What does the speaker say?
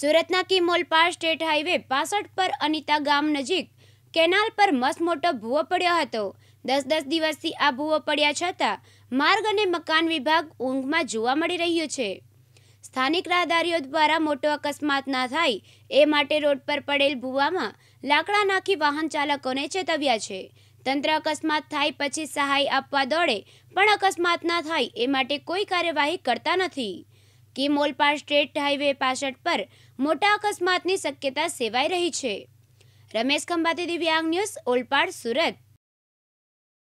સુરતના કિમોલપાડ state highway પાસઠ પર અનિતા ગામ નજીક કેનાલ પર મસમોટો ભૂવો પડ્યો હતો દસ દસ દિવસથી આ ભૂવો પડ્યા છતાં માર્ગ અને મકાન વિભાગ ઊંઘમાં જોવા મળી રહ્યું છે સ્થાનિક રાહદારીઓ દ્વારા મોટો અકસ્માત ના થાય એ માટે રોડ પર પડેલ ભૂવામાં લાકડા નાખી વાહન ચાલકોને ચેતવ્યા છે તંત્ર અકસ્માત થાય પછી સહાય આપવા દોડે પણ અકસ્માત ના થાય એ માટે કોઈ કાર્યવાહી કરતા નથી કિમોલપા સ્ટેટ હાઈવે પાસઠ પર મોટા અકસ્માતની શક્યતા સેવાઈ રહી છે રમેશ ખંભાતી દિવ્યાંગ ન્યૂઝ ઓલપાડ સુરત